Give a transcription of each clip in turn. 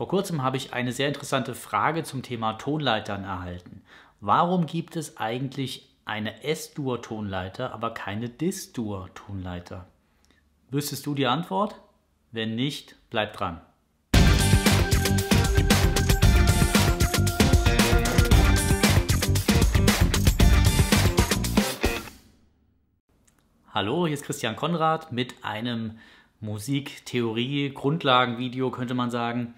Vor kurzem habe ich eine sehr interessante Frage zum Thema Tonleitern erhalten. Warum gibt es eigentlich eine S-Dur-Tonleiter, aber keine Dis-Dur-Tonleiter? Wüsstest du die Antwort? Wenn nicht, bleib dran. Hallo, hier ist Christian Konrad mit einem Musiktheorie-Grundlagenvideo, könnte man sagen.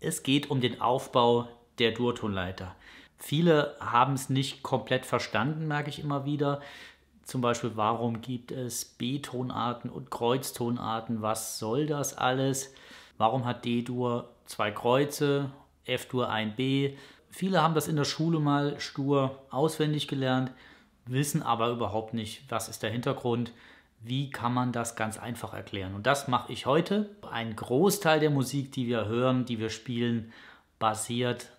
Es geht um den Aufbau der Durtonleiter. Viele haben es nicht komplett verstanden, merke ich immer wieder. Zum Beispiel, warum gibt es B-Tonarten und Kreuztonarten? Was soll das alles? Warum hat D-Dur zwei Kreuze, F-Dur ein B? Viele haben das in der Schule mal stur auswendig gelernt, wissen aber überhaupt nicht, was ist der Hintergrund, wie kann man das ganz einfach erklären? Und das mache ich heute. Ein Großteil der Musik, die wir hören, die wir spielen, basiert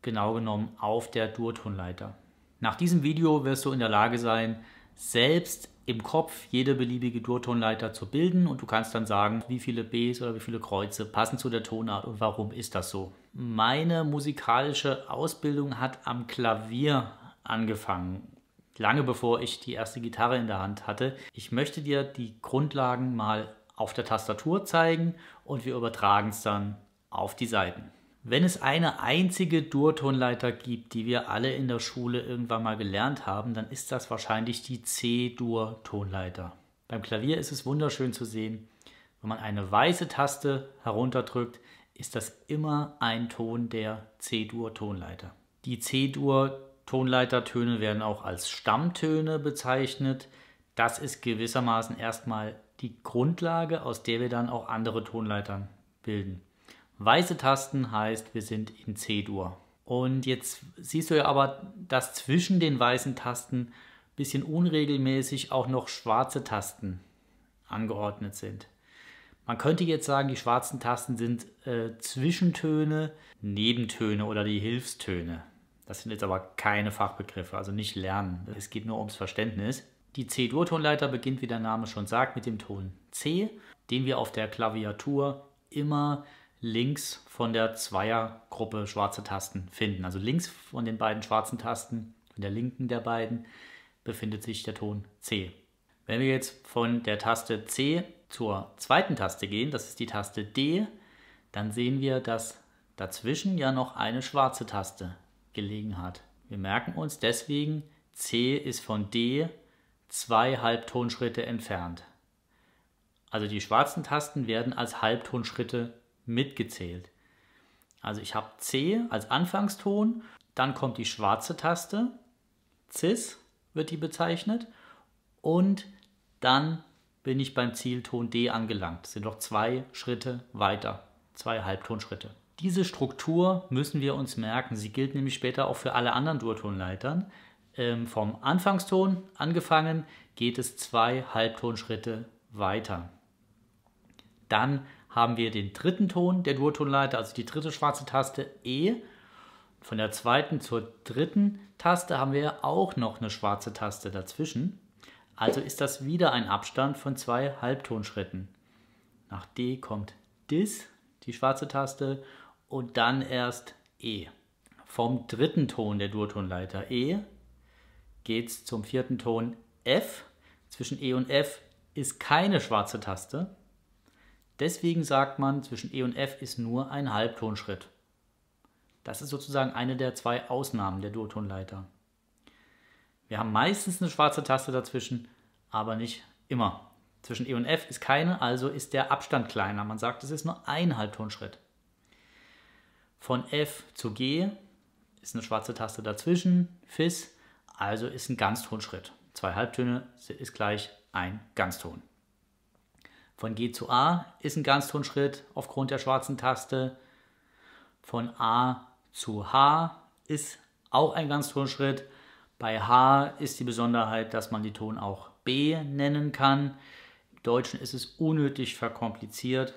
genau genommen auf der Durtonleiter. Nach diesem Video wirst du in der Lage sein, selbst im Kopf jede beliebige Durtonleiter zu bilden und du kannst dann sagen, wie viele Bs oder wie viele Kreuze passen zu der Tonart und warum ist das so. Meine musikalische Ausbildung hat am Klavier angefangen lange bevor ich die erste Gitarre in der Hand hatte. Ich möchte dir die Grundlagen mal auf der Tastatur zeigen und wir übertragen es dann auf die Seiten. Wenn es eine einzige Dur-Tonleiter gibt, die wir alle in der Schule irgendwann mal gelernt haben, dann ist das wahrscheinlich die C-Dur-Tonleiter. Beim Klavier ist es wunderschön zu sehen. Wenn man eine weiße Taste herunterdrückt, ist das immer ein Ton der C-Dur-Tonleiter. Die C-Dur tonleiter Tonleitertöne werden auch als Stammtöne bezeichnet. Das ist gewissermaßen erstmal die Grundlage, aus der wir dann auch andere Tonleitern bilden. Weiße Tasten heißt, wir sind in C-Dur. Und jetzt siehst du ja aber, dass zwischen den weißen Tasten ein bisschen unregelmäßig auch noch schwarze Tasten angeordnet sind. Man könnte jetzt sagen, die schwarzen Tasten sind äh, Zwischentöne, Nebentöne oder die Hilfstöne. Das sind jetzt aber keine Fachbegriffe, also nicht lernen. Es geht nur ums Verständnis. Die C-Dur-Tonleiter beginnt, wie der Name schon sagt, mit dem Ton C, den wir auf der Klaviatur immer links von der Zweiergruppe schwarze Tasten finden. Also links von den beiden schwarzen Tasten, von der linken der beiden, befindet sich der Ton C. Wenn wir jetzt von der Taste C zur zweiten Taste gehen, das ist die Taste D, dann sehen wir, dass dazwischen ja noch eine schwarze Taste gelegen hat. Wir merken uns deswegen, C ist von D zwei Halbtonschritte entfernt. Also die schwarzen Tasten werden als Halbtonschritte mitgezählt. Also ich habe C als Anfangston, dann kommt die schwarze Taste, Cis wird die bezeichnet, und dann bin ich beim Zielton D angelangt. Das sind noch zwei Schritte weiter, zwei Halbtonschritte. Diese Struktur müssen wir uns merken. Sie gilt nämlich später auch für alle anderen Durtonleitern. Ähm, vom Anfangston angefangen geht es zwei Halbtonschritte weiter. Dann haben wir den dritten Ton der Durtonleiter, also die dritte schwarze Taste E. Von der zweiten zur dritten Taste haben wir auch noch eine schwarze Taste dazwischen. Also ist das wieder ein Abstand von zwei Halbtonschritten. Nach D kommt Dis, die schwarze Taste, und dann erst E. Vom dritten Ton der Durtonleiter E geht es zum vierten Ton F. Zwischen E und F ist keine schwarze Taste. Deswegen sagt man, zwischen E und F ist nur ein Halbtonschritt. Das ist sozusagen eine der zwei Ausnahmen der Durtonleiter. Wir haben meistens eine schwarze Taste dazwischen, aber nicht immer. Zwischen E und F ist keine, also ist der Abstand kleiner. Man sagt, es ist nur ein Halbtonschritt. Von F zu G ist eine schwarze Taste dazwischen, Fis, also ist ein Ganztonschritt. Zwei Halbtöne ist gleich ein Ganzton. Von G zu A ist ein Ganztonschritt aufgrund der schwarzen Taste. Von A zu H ist auch ein Ganztonschritt. Bei H ist die Besonderheit, dass man die Ton auch B nennen kann. Im Deutschen ist es unnötig verkompliziert.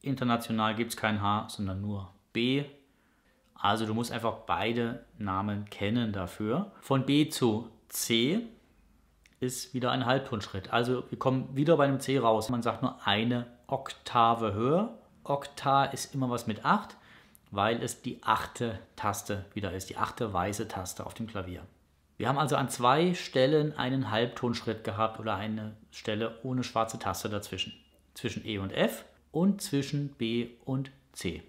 International gibt es kein H, sondern nur B. Also du musst einfach beide Namen kennen dafür. Von B zu C ist wieder ein Halbtonschritt. Also wir kommen wieder bei einem C raus. Man sagt nur eine Oktave höher. Okta ist immer was mit 8, weil es die achte Taste wieder ist, die achte weiße Taste auf dem Klavier. Wir haben also an zwei Stellen einen Halbtonschritt gehabt oder eine Stelle ohne schwarze Taste dazwischen. Zwischen E und F und zwischen B und C.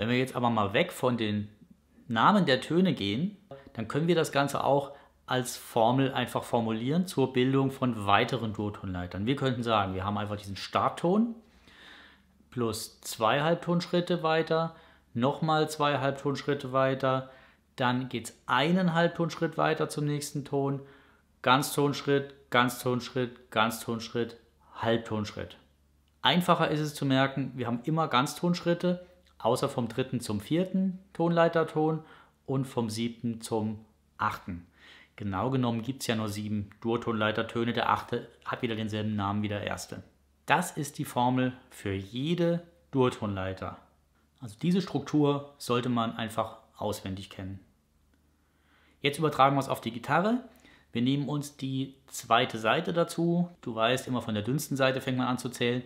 Wenn wir jetzt aber mal weg von den Namen der Töne gehen, dann können wir das Ganze auch als Formel einfach formulieren zur Bildung von weiteren Durtonleitern. Wir könnten sagen, wir haben einfach diesen Startton plus zwei Halbtonschritte weiter, nochmal zwei Halbtonschritte weiter, dann geht es einen Halbtonschritt weiter zum nächsten Ton, Ganztonschritt, Ganztonschritt, Ganztonschritt, Halbtonschritt. Einfacher ist es zu merken, wir haben immer Ganztonschritte außer vom dritten zum vierten Tonleiterton und vom siebten zum achten. Genau genommen gibt es ja nur sieben Durtonleitertöne, der achte hat wieder denselben Namen wie der erste. Das ist die Formel für jede Durtonleiter. Also diese Struktur sollte man einfach auswendig kennen. Jetzt übertragen wir es auf die Gitarre. Wir nehmen uns die zweite Seite dazu. Du weißt, immer von der dünnsten Seite fängt man an zu zählen.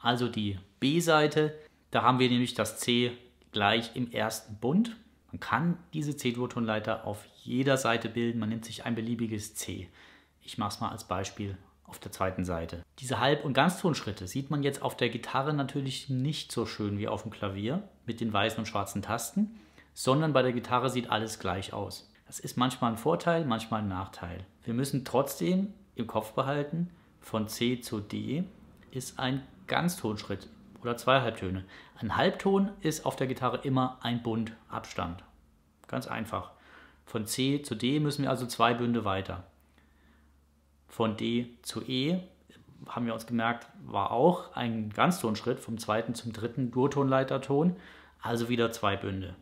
Also die B-Seite da haben wir nämlich das C gleich im ersten Bund. Man kann diese C-Dur-Tonleiter auf jeder Seite bilden. Man nimmt sich ein beliebiges C. Ich mache es mal als Beispiel auf der zweiten Seite. Diese Halb- und Ganztonschritte sieht man jetzt auf der Gitarre natürlich nicht so schön wie auf dem Klavier mit den weißen und schwarzen Tasten, sondern bei der Gitarre sieht alles gleich aus. Das ist manchmal ein Vorteil, manchmal ein Nachteil. Wir müssen trotzdem im Kopf behalten, von C zu D ist ein Ganztonschritt oder zwei Halbtöne. Ein Halbton ist auf der Gitarre immer ein Bund Abstand. Ganz einfach. Von C zu D müssen wir also zwei Bünde weiter. Von D zu E haben wir uns gemerkt, war auch ein Ganztonschritt vom zweiten zum dritten Durtonleiterton, also wieder zwei Bünde.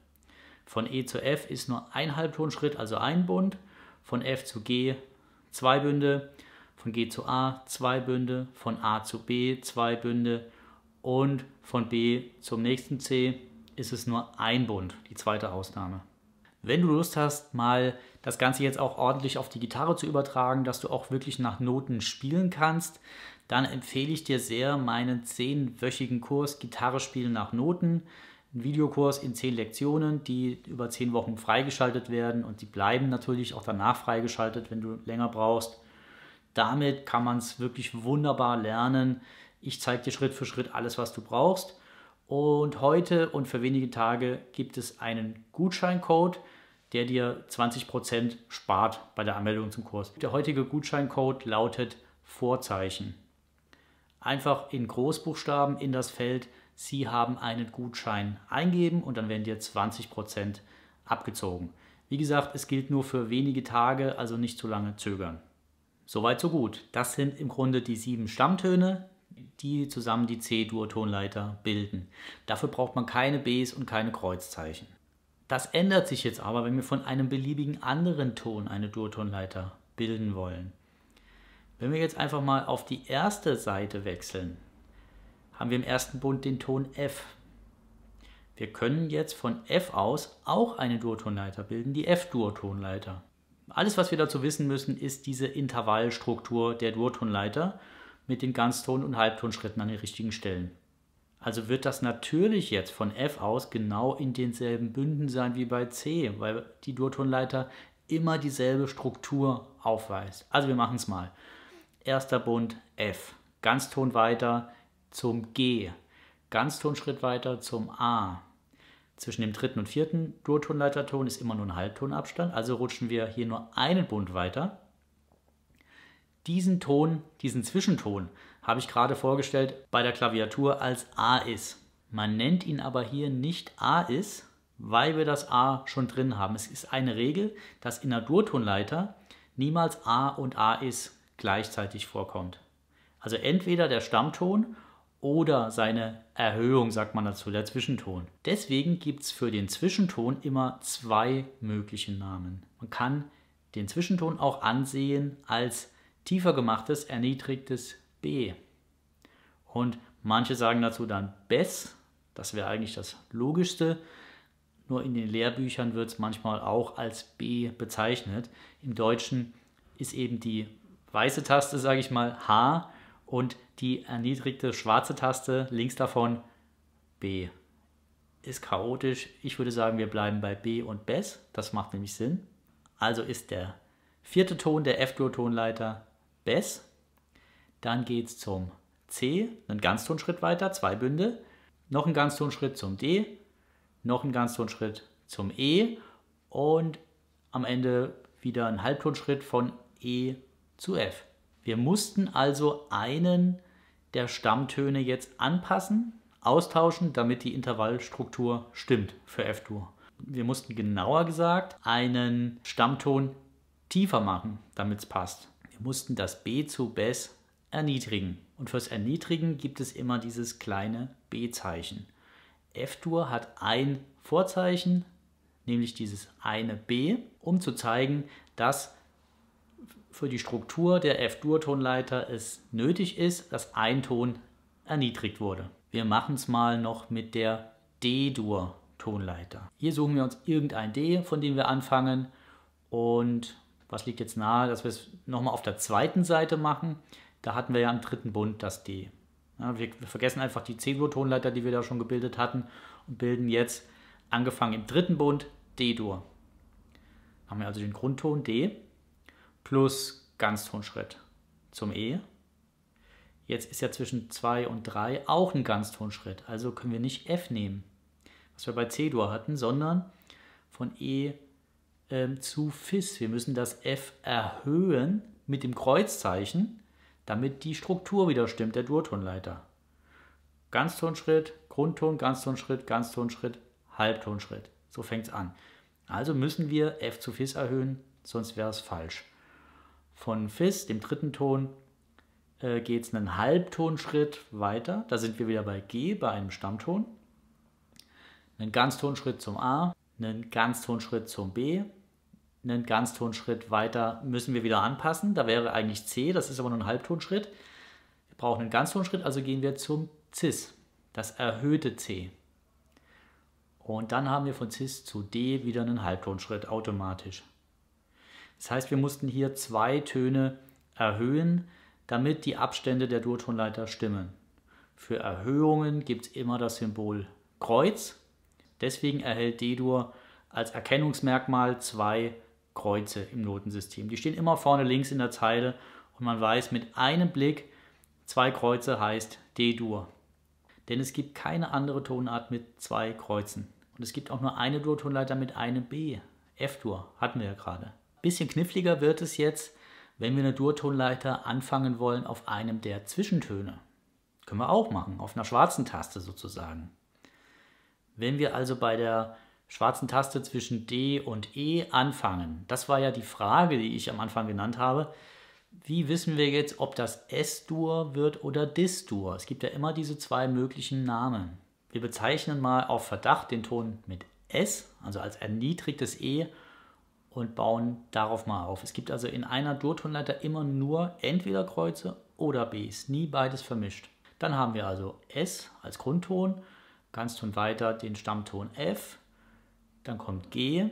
Von E zu F ist nur ein Halbtonschritt, also ein Bund. Von F zu G zwei Bünde. Von G zu A zwei Bünde. Von A zu B zwei Bünde und von B zum nächsten C ist es nur ein Bund, die zweite Ausnahme. Wenn du Lust hast, mal das Ganze jetzt auch ordentlich auf die Gitarre zu übertragen, dass du auch wirklich nach Noten spielen kannst, dann empfehle ich dir sehr meinen zehnwöchigen Kurs Gitarre spielen nach Noten. Ein Videokurs in zehn Lektionen, die über zehn Wochen freigeschaltet werden und die bleiben natürlich auch danach freigeschaltet, wenn du länger brauchst. Damit kann man es wirklich wunderbar lernen, ich zeige dir Schritt für Schritt alles, was du brauchst. Und heute und für wenige Tage gibt es einen Gutscheincode, der dir 20% spart bei der Anmeldung zum Kurs. Der heutige Gutscheincode lautet Vorzeichen. Einfach in Großbuchstaben in das Feld Sie haben einen Gutschein eingeben und dann werden dir 20% abgezogen. Wie gesagt, es gilt nur für wenige Tage, also nicht zu lange zögern. Soweit, so gut. Das sind im Grunde die sieben Stammtöne, die zusammen die C-Dur-Tonleiter bilden. Dafür braucht man keine Bs und keine Kreuzzeichen. Das ändert sich jetzt aber, wenn wir von einem beliebigen anderen Ton eine Durtonleiter bilden wollen. Wenn wir jetzt einfach mal auf die erste Seite wechseln, haben wir im ersten Bund den Ton F. Wir können jetzt von F aus auch eine Durtonleiter bilden, die F-Durtonleiter. Alles, was wir dazu wissen müssen, ist diese Intervallstruktur der Durtonleiter mit den Ganzton- und Halbtonschritten an den richtigen Stellen. Also wird das natürlich jetzt von F aus genau in denselben Bünden sein wie bei C, weil die Durtonleiter immer dieselbe Struktur aufweist. Also wir machen es mal. Erster Bund F, Ganzton weiter zum G, Ganztonschritt weiter zum A. Zwischen dem dritten und vierten Durtonleiterton ist immer nur ein Halbtonabstand, also rutschen wir hier nur einen Bund weiter diesen Ton, diesen Zwischenton, habe ich gerade vorgestellt bei der Klaviatur als A ist. Man nennt ihn aber hier nicht A ist, weil wir das A schon drin haben. Es ist eine Regel, dass in der Durtonleiter niemals A und A ist gleichzeitig vorkommt. Also entweder der Stammton oder seine Erhöhung, sagt man dazu, der Zwischenton. Deswegen gibt es für den Zwischenton immer zwei mögliche Namen. Man kann den Zwischenton auch ansehen als tiefer gemachtes, erniedrigtes B. Und manche sagen dazu dann Bess, das wäre eigentlich das Logischste. Nur in den Lehrbüchern wird es manchmal auch als B bezeichnet. Im Deutschen ist eben die weiße Taste, sage ich mal, H und die erniedrigte schwarze Taste links davon B. Ist chaotisch. Ich würde sagen, wir bleiben bei B und Bess. Das macht nämlich Sinn. Also ist der vierte Ton der F-Dur-Tonleiter Bass. Dann geht es zum C, einen Ganztonschritt weiter, zwei Bünde. Noch einen Ganztonschritt zum D, noch einen Ganztonschritt zum E und am Ende wieder einen Halbtonschritt von E zu F. Wir mussten also einen der Stammtöne jetzt anpassen, austauschen, damit die Intervallstruktur stimmt für F-Dur. Wir mussten genauer gesagt einen Stammton tiefer machen, damit es passt mussten das B zu Bes erniedrigen. Und fürs Erniedrigen gibt es immer dieses kleine B-Zeichen. F-Dur hat ein Vorzeichen, nämlich dieses eine B, um zu zeigen, dass für die Struktur der F-Dur-Tonleiter es nötig ist, dass ein Ton erniedrigt wurde. Wir machen es mal noch mit der D-Dur-Tonleiter. Hier suchen wir uns irgendein D, von dem wir anfangen und was liegt jetzt nahe, dass wir es nochmal auf der zweiten Seite machen. Da hatten wir ja im dritten Bund das D. Ja, wir, wir, vergessen einfach die C-Dur-Tonleiter, die wir da schon gebildet hatten und bilden jetzt, angefangen im dritten Bund, D-Dur. Haben wir also den Grundton D plus Ganztonschritt zum E. Jetzt ist ja zwischen 2 und 3 auch ein Ganztonschritt, also können wir nicht F nehmen, was wir bei C-Dur hatten, sondern von E ähm, zu Fis. Wir müssen das F erhöhen mit dem Kreuzzeichen, damit die Struktur wieder stimmt, der Durtonleiter. Ganztonschritt, Grundton, Ganztonschritt, Ganztonschritt, Halbtonschritt. So fängt es an. Also müssen wir F zu Fis erhöhen, sonst wäre es falsch. Von Fis, dem dritten Ton, äh, geht es einen Halbtonschritt weiter. Da sind wir wieder bei G, bei einem Stammton. Einen Ganztonschritt zum A, einen ganz Tonschritt zum B, einen ganz Tonschritt weiter müssen wir wieder anpassen. Da wäre eigentlich C, das ist aber nur ein Halbtonschritt. Wir brauchen einen Ganztonschritt, also gehen wir zum Cis, das erhöhte C. Und dann haben wir von Cis zu D wieder einen Halbtonschritt automatisch. Das heißt, wir mussten hier zwei Töne erhöhen, damit die Abstände der Durtonleiter stimmen. Für Erhöhungen gibt es immer das Symbol Kreuz Deswegen erhält D-Dur als Erkennungsmerkmal zwei Kreuze im Notensystem. Die stehen immer vorne links in der Zeile und man weiß mit einem Blick, zwei Kreuze heißt D-Dur. Denn es gibt keine andere Tonart mit zwei Kreuzen. Und es gibt auch nur eine Dur-Tonleiter mit einem B. F-Dur hatten wir ja gerade. Bisschen kniffliger wird es jetzt, wenn wir eine Dur-Tonleiter anfangen wollen auf einem der Zwischentöne. Können wir auch machen, auf einer schwarzen Taste sozusagen. Wenn wir also bei der schwarzen Taste zwischen D und E anfangen, das war ja die Frage, die ich am Anfang genannt habe, wie wissen wir jetzt, ob das S-Dur wird oder Dis-Dur? Es gibt ja immer diese zwei möglichen Namen. Wir bezeichnen mal auf Verdacht den Ton mit S, also als erniedrigtes E, und bauen darauf mal auf. Es gibt also in einer Dur-Tonleiter immer nur entweder Kreuze oder Bs, nie beides vermischt. Dann haben wir also S als Grundton Ganzton weiter den Stammton F, dann kommt G,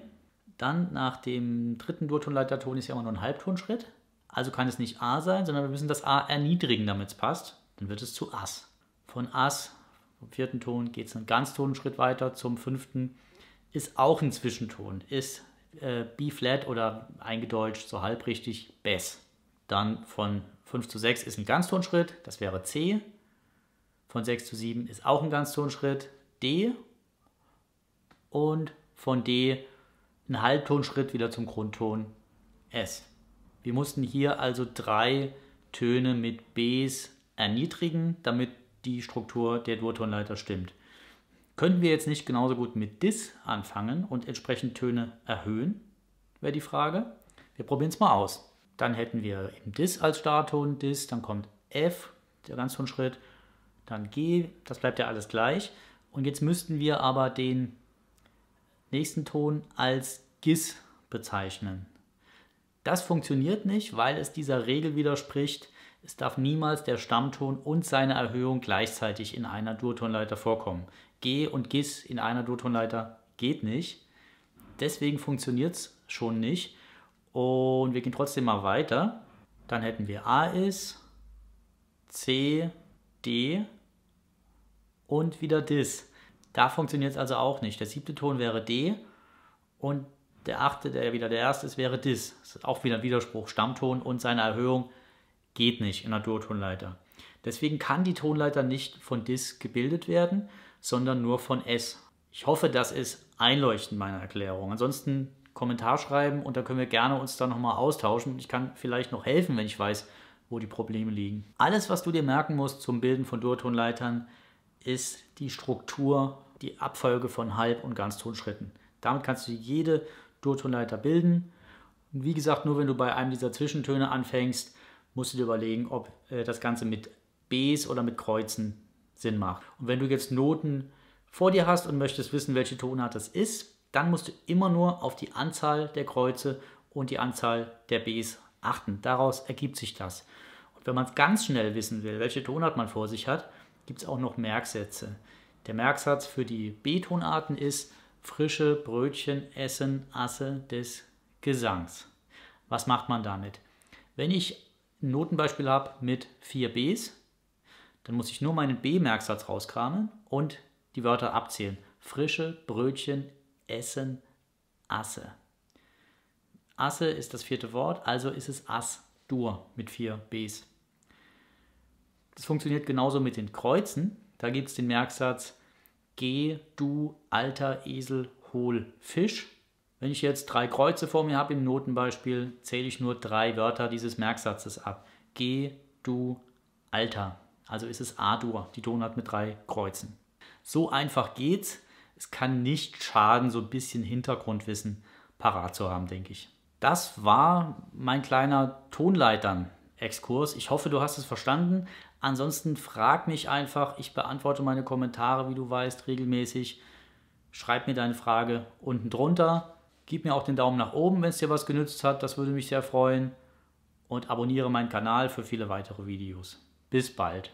dann nach dem dritten Durtonleiterton ist ja immer nur ein Halbtonschritt, also kann es nicht A sein, sondern wir müssen das A erniedrigen, damit es passt, dann wird es zu As. Von As, vom vierten Ton, geht es einen Ganztonschritt weiter zum fünften, ist auch ein Zwischenton, ist äh, B-Flat oder eingedeutscht, so halbrichtig, Bass. Dann von 5 zu 6 ist ein Ganztonschritt, das wäre C von 6 zu 7 ist auch ein Ganztonschritt. D und von D ein Halbtonschritt wieder zum Grundton S. Wir mussten hier also drei Töne mit Bs erniedrigen, damit die Struktur der Durtonleiter stimmt. Könnten wir jetzt nicht genauso gut mit Dis anfangen und entsprechend Töne erhöhen, wäre die Frage. Wir probieren es mal aus. Dann hätten wir im Dis als Startton Dis, dann kommt F, der Ganztonschritt, dann G, das bleibt ja alles gleich. Und jetzt müssten wir aber den nächsten Ton als GIS bezeichnen. Das funktioniert nicht, weil es dieser Regel widerspricht, es darf niemals der Stammton und seine Erhöhung gleichzeitig in einer Durtonleiter vorkommen. G und GIS in einer Durtonleiter geht nicht. Deswegen funktioniert es schon nicht. Und wir gehen trotzdem mal weiter. Dann hätten wir A ist, C, D und wieder Dis. Da funktioniert es also auch nicht. Der siebte Ton wäre D und der achte, der wieder der erste ist, wäre Dis. Das ist auch wieder ein Widerspruch. Stammton und seine Erhöhung geht nicht in der Durtonleiter. Deswegen kann die Tonleiter nicht von Dis gebildet werden, sondern nur von S. Ich hoffe, das ist einleuchtend meiner Erklärung. Ansonsten Kommentar schreiben und da können wir gerne uns dann nochmal austauschen. Ich kann vielleicht noch helfen, wenn ich weiß, wo die Probleme liegen. Alles, was du dir merken musst zum Bilden von Durtonleitern, ist die Struktur, die Abfolge von Halb- und Ganztonschritten. Damit kannst du jede Durtonleiter bilden. Und wie gesagt, nur wenn du bei einem dieser Zwischentöne anfängst, musst du dir überlegen, ob äh, das Ganze mit Bs oder mit Kreuzen Sinn macht. Und wenn du jetzt Noten vor dir hast und möchtest wissen, welche Tonart das ist, dann musst du immer nur auf die Anzahl der Kreuze und die Anzahl der Bs achten. Daraus ergibt sich das. Und wenn man es ganz schnell wissen will, welche Tonart man vor sich hat, gibt es auch noch Merksätze. Der Merksatz für die B-Tonarten ist frische Brötchen essen Asse des Gesangs. Was macht man damit? Wenn ich ein Notenbeispiel habe mit vier Bs, dann muss ich nur meinen B-Merksatz rauskramen und die Wörter abzählen. Frische Brötchen essen Asse. Asse ist das vierte Wort, also ist es Ass-Dur mit vier Bs. Das funktioniert genauso mit den Kreuzen. Da gibt es den Merksatz Geh, du, alter Esel, hol Fisch. Wenn ich jetzt drei Kreuze vor mir habe im Notenbeispiel, zähle ich nur drei Wörter dieses Merksatzes ab. Geh, du, alter. Also ist es A-Dur, die Tonart mit drei Kreuzen. So einfach geht's. Es kann nicht schaden, so ein bisschen Hintergrundwissen parat zu haben, denke ich. Das war mein kleiner Tonleitern-Exkurs. Ich hoffe, du hast es verstanden. Ansonsten frag mich einfach, ich beantworte meine Kommentare, wie du weißt, regelmäßig. Schreib mir deine Frage unten drunter. Gib mir auch den Daumen nach oben, wenn es dir was genützt hat, das würde mich sehr freuen. Und abonniere meinen Kanal für viele weitere Videos. Bis bald.